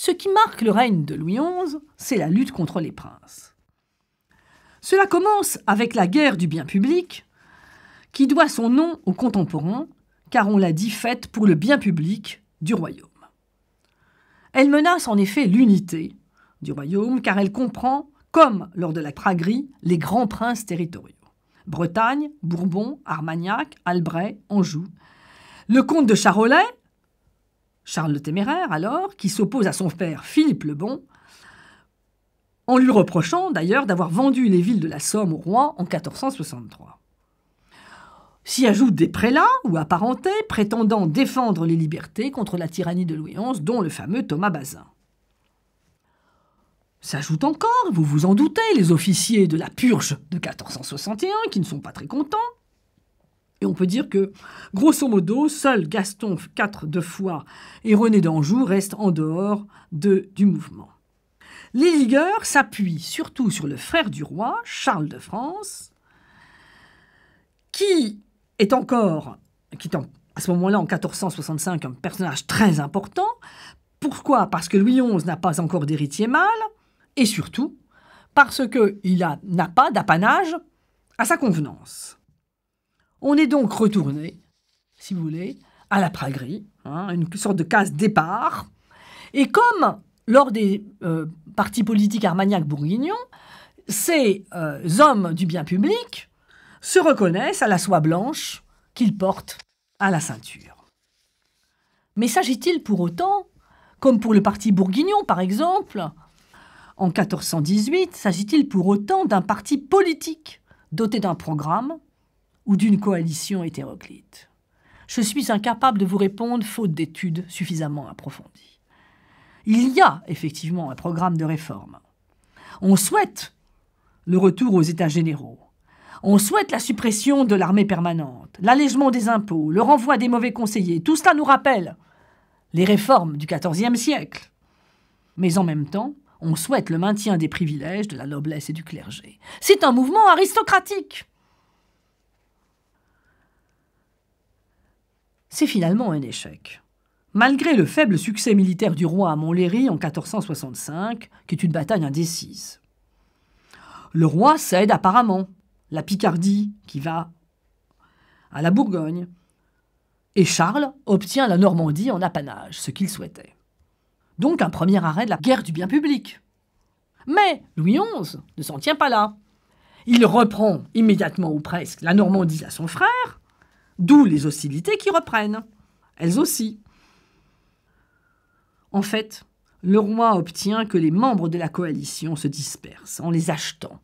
Ce qui marque le règne de Louis XI, c'est la lutte contre les princes. Cela commence avec la guerre du bien public, qui doit son nom aux contemporains, car on l'a dit faite pour le bien public du royaume. Elle menace en effet l'unité du royaume, car elle comprend, comme lors de la Tragrie, les grands princes territoriaux. Bretagne, Bourbon, Armagnac, Albret, Anjou. Le comte de Charolais, Charles le Téméraire, alors, qui s'oppose à son père Philippe le Bon, en lui reprochant d'ailleurs d'avoir vendu les villes de la Somme au roi en 1463. S'y ajoutent des prélats ou apparentés prétendant défendre les libertés contre la tyrannie de Louis XI, dont le fameux Thomas Bazin. S'ajoutent encore, vous vous en doutez, les officiers de la purge de 1461, qui ne sont pas très contents, et on peut dire que, grosso modo, seul Gaston IV de Foix et René d'Anjou restent en dehors de, du mouvement. Les ligueurs s'appuient surtout sur le frère du roi, Charles de France, qui est encore, qui est à ce moment-là en 1465 un personnage très important. Pourquoi Parce que Louis XI n'a pas encore d'héritier mâle, et surtout parce qu'il n'a pas d'apanage à sa convenance. On est donc retourné, si vous voulez, à la praguerie, hein, une sorte de case départ. Et comme lors des euh, partis politiques armagnacs bourguignons ces euh, hommes du bien public se reconnaissent à la soie blanche qu'ils portent à la ceinture. Mais s'agit-il pour autant, comme pour le parti bourguignon par exemple, en 1418, s'agit-il pour autant d'un parti politique doté d'un programme ou d'une coalition hétéroclite. Je suis incapable de vous répondre faute d'études suffisamment approfondies. Il y a effectivement un programme de réforme. On souhaite le retour aux États généraux. On souhaite la suppression de l'armée permanente, l'allègement des impôts, le renvoi des mauvais conseillers. Tout cela nous rappelle les réformes du XIVe siècle. Mais en même temps, on souhaite le maintien des privilèges de la noblesse et du clergé. C'est un mouvement aristocratique. c'est finalement un échec. Malgré le faible succès militaire du roi à Montlhéry en 1465, qui est une bataille indécise. Le roi cède apparemment la Picardie qui va à la Bourgogne, et Charles obtient la Normandie en apanage, ce qu'il souhaitait. Donc un premier arrêt de la guerre du bien public. Mais Louis XI ne s'en tient pas là. Il reprend immédiatement ou presque la Normandie à son frère, D'où les hostilités qui reprennent. Elles aussi. En fait, le roi obtient que les membres de la coalition se dispersent en les achetant,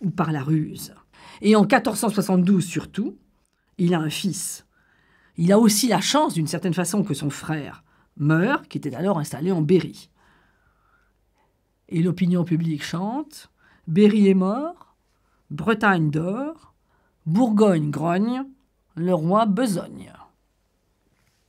ou par la ruse. Et en 1472 surtout, il a un fils. Il a aussi la chance, d'une certaine façon, que son frère meure, qui était alors installé en Berry. Et l'opinion publique chante Berry est mort, Bretagne dort, Bourgogne grogne, le roi besogne.